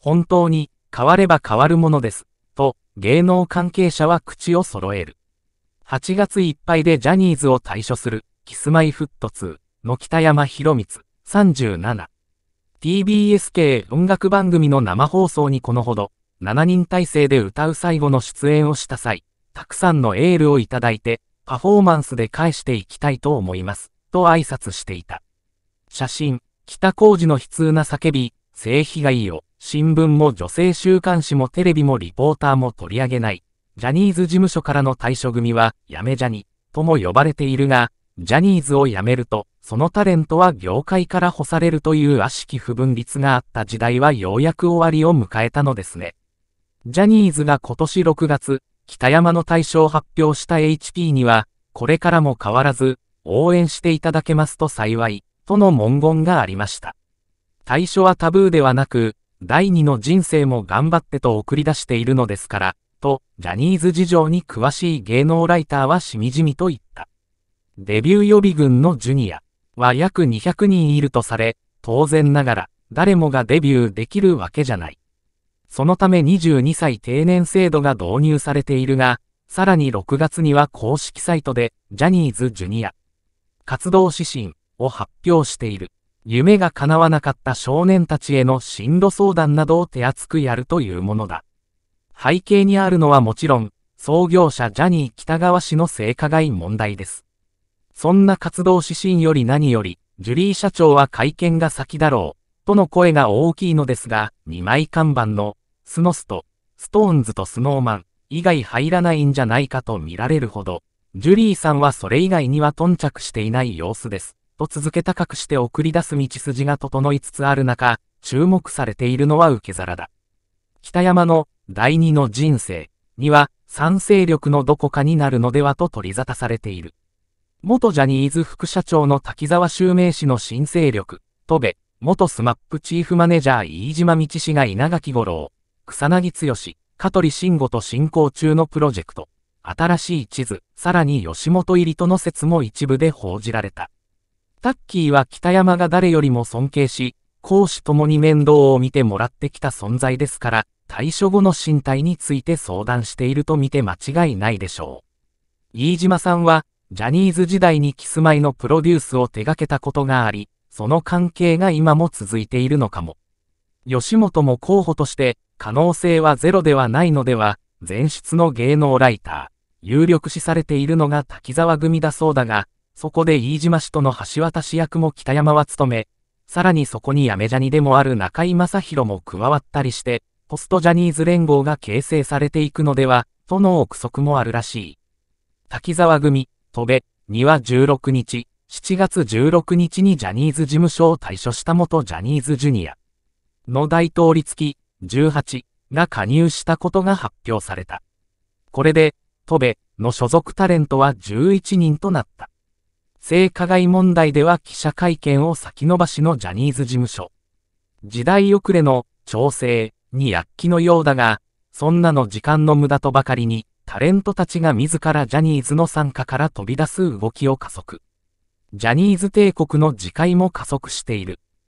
本当に変われば変わるものです、と芸能関係者は口を揃える。8月いっぱいでジャニーズを退所する、キスマイフット2の北山博光、37。TBS 系音楽番組の生放送にこのほど、7人体制で歌う最後の出演をした際、たくさんのエールをいただいて、パフォーマンスで返していきたいと思います、と挨拶していた。写真、北浩二の悲痛な叫び、性被害を。新聞も女性週刊誌もテレビもリポーターも取り上げない、ジャニーズ事務所からの退所組は、やめジャニ、とも呼ばれているが、ジャニーズを辞めると、そのタレントは業界から干されるという悪しき不分率があった時代はようやく終わりを迎えたのですね。ジャニーズが今年6月、北山の対象を発表した HP には、これからも変わらず、応援していただけますと幸い、との文言がありました。対象はタブーではなく、第二の人生も頑張ってと送り出しているのですから、と、ジャニーズ事情に詳しい芸能ライターはしみじみと言った。デビュー予備軍のジュニアは約200人いるとされ、当然ながら、誰もがデビューできるわけじゃない。そのため22歳定年制度が導入されているが、さらに6月には公式サイトで、ジャニーズジュニア活動指針を発表している。夢が叶わなかった少年たちへの進路相談などを手厚くやるというものだ。背景にあるのはもちろん、創業者ジャニー北川氏の性加害問題です。そんな活動指針より何より、ジュリー社長は会見が先だろう、との声が大きいのですが、2枚看板の、スノスと、ストーンズとスノーマン、以外入らないんじゃないかと見られるほど、ジュリーさんはそれ以外には頓着していない様子です。と続け高くして送り出す道筋が整いつつある中、注目されているのは受け皿だ。北山の第二の人生には賛成力のどこかになるのではと取り沙汰されている。元ジャニーズ副社長の滝沢襲明氏の新勢力、戸部、元スマップチーフマネジャー飯島道氏が稲垣五郎、草薙剛、香取慎吾と進行中のプロジェクト、新しい地図、さらに吉本入りとの説も一部で報じられた。タッキーは北山が誰よりも尊敬し、公私ともに面倒を見てもらってきた存在ですから、退所後の身体について相談していると見て間違いないでしょう。飯島さんは、ジャニーズ時代にキスマイのプロデュースを手掛けたことがあり、その関係が今も続いているのかも。吉本も候補として、可能性はゼロではないのでは、前出の芸能ライター、有力視されているのが滝沢組だそうだが、そこで飯島氏との橋渡し役も北山は務め、さらにそこにやめジャニでもある中井正宏も加わったりして、ポストジャニーズ連合が形成されていくのでは、との憶測もあるらしい。滝沢組、戸部、には16日、7月16日にジャニーズ事務所を退所した元ジャニーズジュニアの大統領付き18が加入したことが発表された。これで、戸部の所属タレントは11人となった。性加害問題では記者会見を先延ばしのジャニーズ事務所。時代遅れの調整に躍起のようだが、そんなの時間の無駄とばかりに、タレントたちが自らジャニーズの参加から飛び出す動きを加速。ジャニーズ帝国の自戒も加速している。